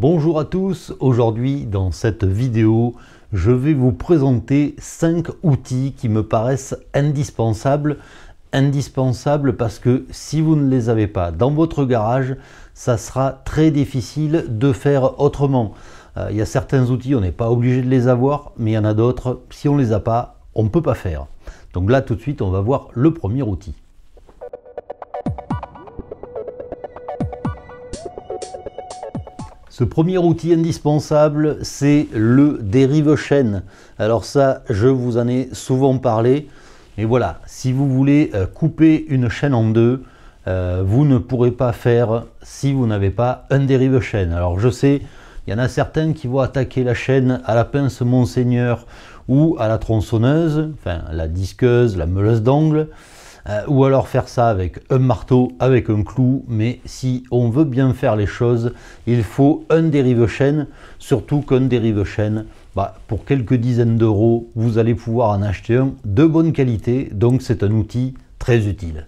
Bonjour à tous, aujourd'hui dans cette vidéo, je vais vous présenter 5 outils qui me paraissent indispensables. Indispensables parce que si vous ne les avez pas dans votre garage, ça sera très difficile de faire autrement. Euh, il y a certains outils, on n'est pas obligé de les avoir, mais il y en a d'autres, si on ne les a pas, on ne peut pas faire. Donc là tout de suite, on va voir le premier outil. Ce premier outil indispensable, c'est le dérive chaîne. Alors ça, je vous en ai souvent parlé. Mais voilà, si vous voulez euh, couper une chaîne en deux, euh, vous ne pourrez pas faire si vous n'avez pas un dérive chaîne. Alors je sais, il y en a certains qui vont attaquer la chaîne à la pince Monseigneur ou à la tronçonneuse, enfin la disqueuse, la meuleuse d'angle. Euh, ou alors faire ça avec un marteau, avec un clou, mais si on veut bien faire les choses, il faut un dérive-chaîne, surtout qu'un dérive-chaîne, bah, pour quelques dizaines d'euros, vous allez pouvoir en acheter un de bonne qualité, donc c'est un outil très utile.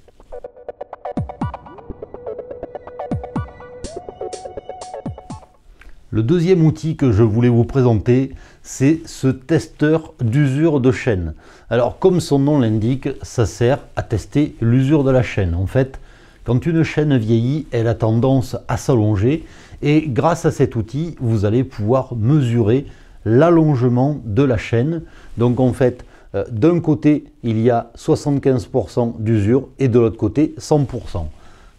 Le deuxième outil que je voulais vous présenter, c'est ce testeur d'usure de chaîne. Alors comme son nom l'indique, ça sert à tester l'usure de la chaîne. En fait, quand une chaîne vieillit, elle a tendance à s'allonger et grâce à cet outil, vous allez pouvoir mesurer l'allongement de la chaîne. Donc en fait, euh, d'un côté, il y a 75% d'usure et de l'autre côté, 100%.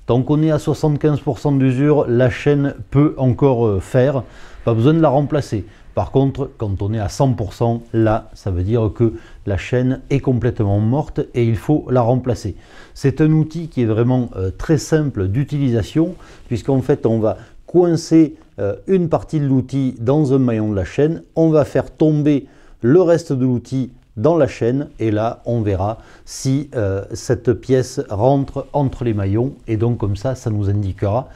Tant qu'on est à 75% d'usure, la chaîne peut encore euh, faire, pas besoin de la remplacer. Par contre, quand on est à 100%, là, ça veut dire que la chaîne est complètement morte et il faut la remplacer. C'est un outil qui est vraiment euh, très simple d'utilisation, puisqu'en fait, on va coincer euh, une partie de l'outil dans un maillon de la chaîne, on va faire tomber le reste de l'outil dans la chaîne et là on verra si euh, cette pièce rentre entre les maillons et donc comme ça ça nous indiquera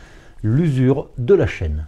l'usure de la chaîne.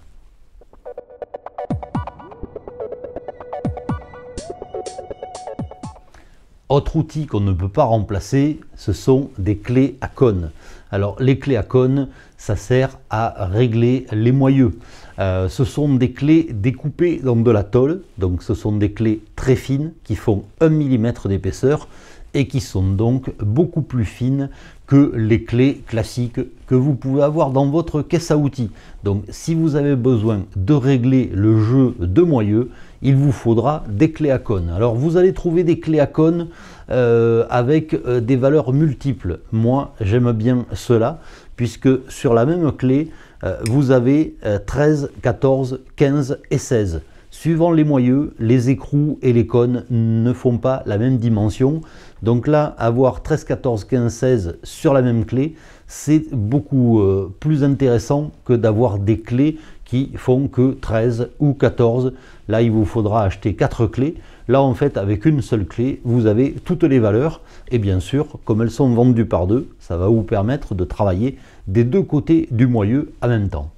Autre outil qu'on ne peut pas remplacer, ce sont des clés à cône. Alors les clés à cône, ça sert à régler les moyeux. Euh, ce sont des clés découpées dans de la tôle, donc ce sont des clés très fines qui font 1 mm d'épaisseur et qui sont donc beaucoup plus fines que les clés classiques que vous pouvez avoir dans votre caisse à outils. Donc si vous avez besoin de régler le jeu de moyeu, il vous faudra des clés à cône. Alors vous allez trouver des clés à cône euh, avec euh, des valeurs multiples. Moi j'aime bien cela puisque sur la même clé euh, vous avez 13, 14, 15 et 16. Suivant les moyeux, les écrous et les cônes ne font pas la même dimension. Donc là, avoir 13, 14, 15, 16 sur la même clé, c'est beaucoup euh, plus intéressant que d'avoir des clés qui font que 13 ou 14. Là, il vous faudra acheter 4 clés. Là, en fait, avec une seule clé, vous avez toutes les valeurs. Et bien sûr, comme elles sont vendues par deux, ça va vous permettre de travailler des deux côtés du moyeu en même temps.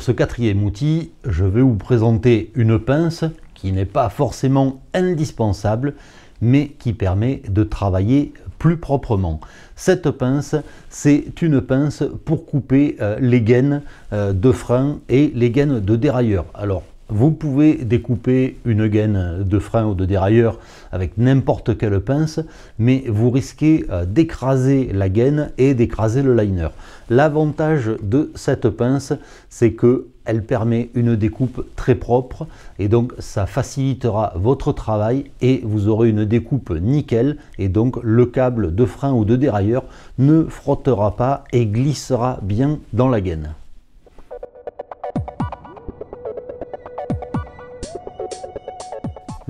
Pour ce quatrième outil, je vais vous présenter une pince qui n'est pas forcément indispensable, mais qui permet de travailler plus proprement. Cette pince, c'est une pince pour couper euh, les gaines euh, de frein et les gaines de dérailleur. Alors, vous pouvez découper une gaine de frein ou de dérailleur avec n'importe quelle pince, mais vous risquez euh, d'écraser la gaine et d'écraser le liner. L'avantage de cette pince, c'est que elle permet une découpe très propre et donc ça facilitera votre travail et vous aurez une découpe nickel et donc le câble de frein ou de dérailleur ne frottera pas et glissera bien dans la gaine.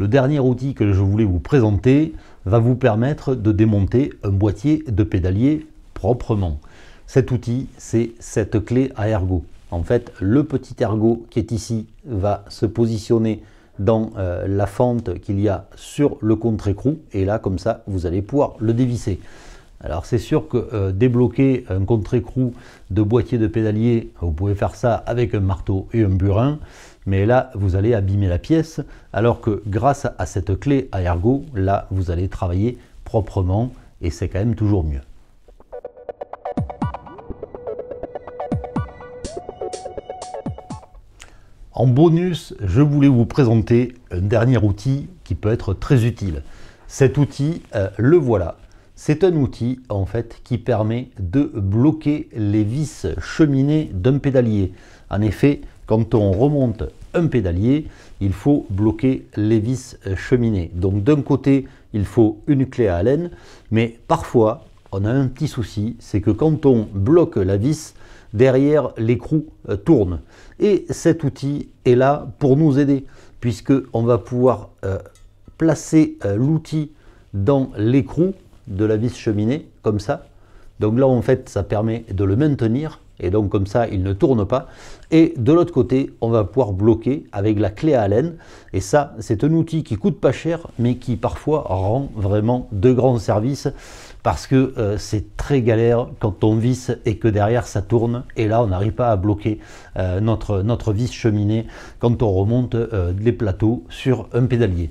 Le dernier outil que je voulais vous présenter va vous permettre de démonter un boîtier de pédalier proprement. Cet outil, c'est cette clé à ergot. En fait, le petit ergot qui est ici va se positionner dans euh, la fente qu'il y a sur le contre-écrou et là comme ça vous allez pouvoir le dévisser. Alors c'est sûr que euh, débloquer un contre-écrou de boîtier de pédalier, vous pouvez faire ça avec un marteau et un burin mais là vous allez abîmer la pièce, alors que grâce à cette clé à ergot, là vous allez travailler proprement et c'est quand même toujours mieux. En bonus, je voulais vous présenter un dernier outil qui peut être très utile. Cet outil, euh, le voilà. C'est un outil en fait qui permet de bloquer les vis cheminées d'un pédalier. En effet, quand on remonte un pédalier, il faut bloquer les vis euh, cheminées. Donc d'un côté, il faut une clé à haleine, mais parfois, on a un petit souci, c'est que quand on bloque la vis, derrière l'écrou euh, tourne. Et cet outil est là pour nous aider, puisque on va pouvoir euh, placer l'outil dans l'écrou de la vis cheminée, comme ça. Donc là, en fait, ça permet de le maintenir et donc comme ça, il ne tourne pas. Et de l'autre côté, on va pouvoir bloquer avec la clé à haleine. Et ça, c'est un outil qui coûte pas cher, mais qui parfois rend vraiment de grands services parce que euh, c'est très galère quand on visse et que derrière ça tourne et là on n'arrive pas à bloquer euh, notre, vis cheminée quand on remonte euh, les plateaux sur un pédalier.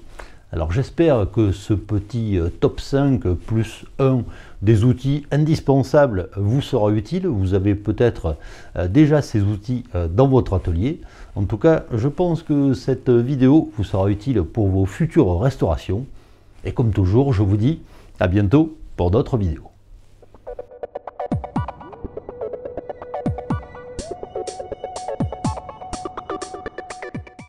Alors j'espère que ce petit euh, top 5 plus 1 des outils indispensables vous sera utile. Vous avez peut-être euh, déjà ces outils euh, dans votre atelier. En tout cas, je pense que cette vidéo vous sera utile pour vos futures restaurations. Et comme toujours, je vous dis à bientôt pour d'autres vidéos.